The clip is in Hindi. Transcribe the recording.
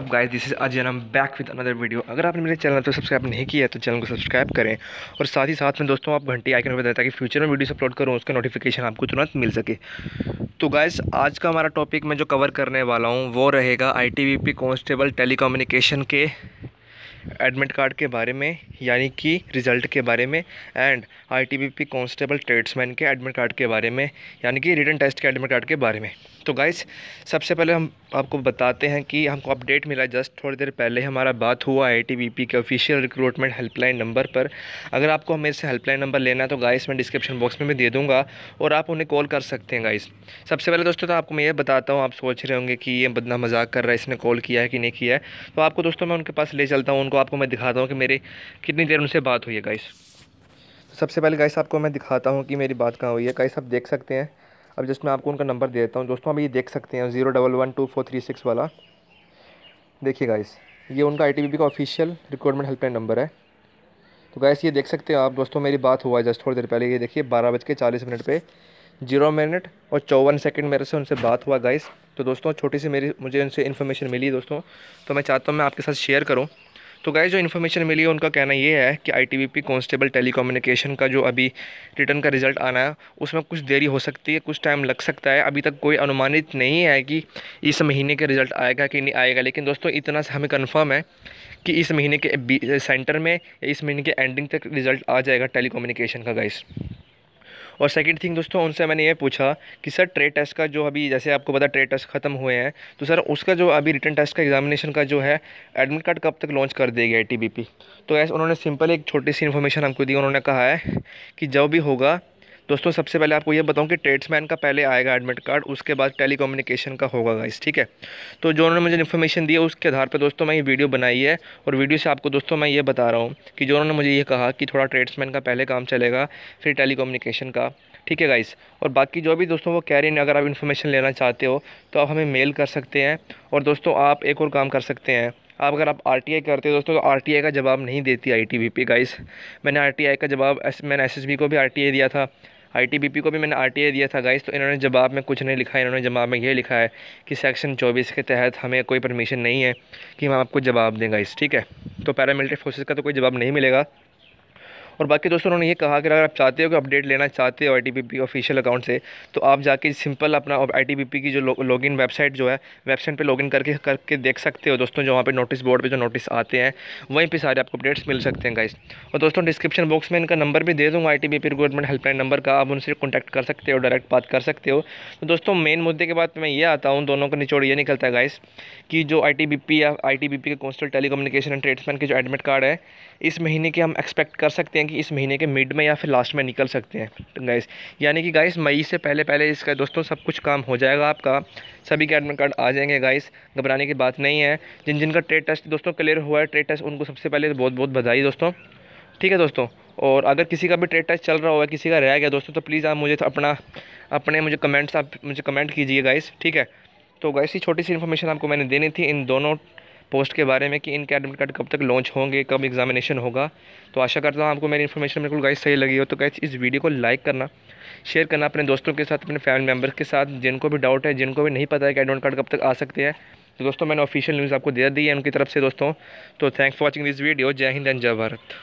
सब guys this is Ajay I'm back with another video अगर आपने मेरे चैनल तो सब्सक्राइब नहीं किया है तो चैनल को सब्सक्राइब करें और साथ ही साथ में दोस्तों आप घंटी आइकन पर ताकि फ्यूचर में वीडियोस अपलोड करूँ उसका नोटिफिकेशन आपको तुरंत मिल सके तो गाइस आज का हमारा टॉपिक मैं जो कवर करने वाला हूँ वो रहेगा आई टी कांस्टेबल टेलीकम्युनिकेशन के एडमिट कार्ड के बारे में यानी कि रिज़ल्ट के बारे में and I T B P tradesman के एडमिट कार्ड के बारे में यानी कि रिटर्न टेस्ट के एडमिट कार्ड के बारे में तो गाइस सबसे पहले हम आपको बताते हैं कि हमको अपडेट मिला जस्ट थोड़ी देर पहले हमारा बात हुआ आई टी बी पी के ऑफिशियल रिक्रूटमेंट हेल्पलाइन नंबर पर अगर आपको हमें से हेल्पलाइन नंबर लेना है तो गाइस मैं डिस्क्रिप्शन बॉक्स में भी दे दूँगा और आप उन्हें कॉल कर सकते हैं गाइस सबसे पहले दोस्तों तो आपको मैं ये बताता हूँ आप सोच रहे होंगे कि ये बदना मजाक कर रहा है इसने कॉल किया है कि नहीं किया है तो आपको दोस्तों मैं उनके पास ले चलता हूँ उनको आपको मैं दिखाता हूँ कि मेरे कितनी देर उनसे बात हुई है गाइस सबसे पहले गाइस आपको मैं दिखाता हूँ कि मेरी बात कहाँ हुई है गाइस आप देख सकते हैं अब जस्ट मैं आपको उनका नंबर दे देता हूँ दोस्तों आप ये देख सकते हैं zero double one two four three six वाला देखिए गाइस ये उनका आई का ऑफिशियल रिक्रूटमेंट हेल्पलाइन नंबर है तो गैस ये देख सकते हैं आप दोस्तों मेरी बात हुआ है जस्ट थोड़ी देर पहले ये देखिए बारह बज के चालीस मिनट पर जीरो मिनट और चौवन सेकेंड मेरे से उनसे बात हुआ गाइस तो दोस्तों छोटी सी मेरी मुझे उनसे इन्फॉर्मेशन मिली दोस्तों तो मैं चाहता हूँ मैं आपके साथ शेयर करूँ तो गाइज़ जो इन्फॉर्मेशन मिली है उनका कहना ये है कि आई टी कांस्टेबल टेलीकम्युनिकेशन का जो अभी रिटर्न का रिज़ल्ट आना है उसमें कुछ देरी हो सकती है कुछ टाइम लग सकता है अभी तक कोई अनुमानित नहीं है कि इस महीने के रिज़ल्ट आएगा कि नहीं आएगा लेकिन दोस्तों इतना हमें कन्फर्म है कि इस महीने के सेंटर में या इस महीने के एंडिंग तक रिज़ल्ट आ जाएगा टेली का गाइज़ और सेकंड थिंग दोस्तों उनसे मैंने ये पूछा कि सर ट्रेड टेस्ट का जो अभी जैसे आपको पता ट्रेड टेस्ट खत्म हुए हैं तो सर उसका जो अभी रिटर्न टेस्ट का एग्जामिनेशन का जो है एडमिट कार्ड कब तक लॉन्च कर देगी आई तो ऐसे उन्होंने सिंपल एक छोटी सी इन्फॉर्मेशन हमको दी उन्होंने कहा है कि जब भी होगा दोस्तों सबसे पहले आपको ये बताऊं कि ट्रेड्समैन का पहले आएगा एडमिट कार्ड उसके बाद टेलीकम्युनिकेशन का होगा गाइस ठीक है तो जो उन्होंने मुझे इन्फॉर्मेशन दी है उसके आधार पर दोस्तों मैं ये वीडियो बनाई है और वीडियो से आपको दोस्तों मैं ये बता रहा हूँ कि जो उन्होंने मुझे ये कहा कि थोड़ा ट्रेड्समैन का पहले काम चलेगा फिर टेली का ठीक है गाइस और बाकी जो भी दोस्तों वो कह रहे हैं अगर आप इन्फॉर्मेशन लेना चाहते हो तो आप हमें मेल कर सकते हैं और दोस्तों आप एक और काम कर सकते हैं आप अगर आप आर करते हो दोस्तों तो आर का जवाब नहीं देती आई टी गाइस मैंने आर का जवाब मैंने एस को भी आर दिया था आईटीबीपी को भी मैंने आरटीए दिया था गाइस तो इन्होंने जवाब में कुछ नहीं लिखा है इन्होंने जवाब में ये लिखा है कि सेक्शन चौबीस के तहत हमें कोई परमिशन नहीं है कि हम आपको जवाब दें गाइस ठीक है तो पैरामिलिट्री फोर्सेज का तो कोई जवाब नहीं मिलेगा और बाकी दोस्तों उन्होंने ये कहा कि अगर आप चाहते हो कि अपडेट लेना चाहते हो आई ऑफिशियल अकाउंट से तो आप जाके सिंपल अपना आई की जो लॉग इन वेबसाइट जो है वेबसाइट पर लॉग करके करके देख सकते हो दोस्तों जो वहाँ पर नोटिस बोर्ड पर जो नोटिस आते हैं वहीं पर सारे आपको अपडेट्स मिल सकते हैं गाइस और दोस्तों डिस्क्रिप्शन बॉक्स में इनका नंबर भी दे दूँगा I T government helpline number का आप उनसे कॉन्टैक्ट कर सकते हो डायरेक्ट बात कर सकते हो तो दोस्तों मेन मुद्दे के बाद मैं ये आता हूँ दोनों का निचोड़ ये निकलता है गाइस कि जो आई या आई के कौंसल टेलीकम्युनिकेशन एंड ट्रेड्समैन के जो एडमिट कार्ड है इस महीने के हम एक्सपेक्ट कर सकते हैं कि इस महीने के मिड में या फिर लास्ट में निकल सकते हैं गाइस गैस यानी कि गाइस मई से पहले पहले इसका दोस्तों सब कुछ काम हो जाएगा आपका सभी के एडमिट कार्ड आ जाएंगे गाइस घबराने की बात नहीं है जिन जिनका ट्रेड टेस्ट दोस्तों क्लियर हुआ है ट्रेड टेस्ट उनको सबसे पहले तो बहुत बहुत बधाई दोस्तों ठीक है दोस्तों और अगर किसी का भी ट्रेड टेस्ट चल रहा होगा किसी का रह गया दोस्तों तो प्लीज़ आप मुझे तो अपना अपने मुझे कमेंट्स आप मुझे कमेंट कीजिए गाइस ठीक है तो गाइस ये छोटी सी इन्फॉर्मेशन आपको मैंने देनी थी इन दोनों पोस्ट के बारे में कि इनके एडमिट कार्ड कब तक लॉन्च होंगे कब एग्जामिनेशन होगा तो आशा करता हूँ आपको मेरी इन्फॉर्मेशन बिल्कुल गाइस सही लगी हो तो गाइस इस वीडियो को लाइक करना शेयर करना अपने दोस्तों के साथ अपने फैमिली मेम्बर्स के साथ जिनको भी डाउट है जिनको भी नहीं पता है कि एडमिट कार्ड कब तक आ सकते हैं तो दोस्तों मैंने ऑफिशियल न्यूज़ आपको दे दी है उनकी तरफ से दोस्तों तो thanks for watching this video जय हिंद एंड जय भारत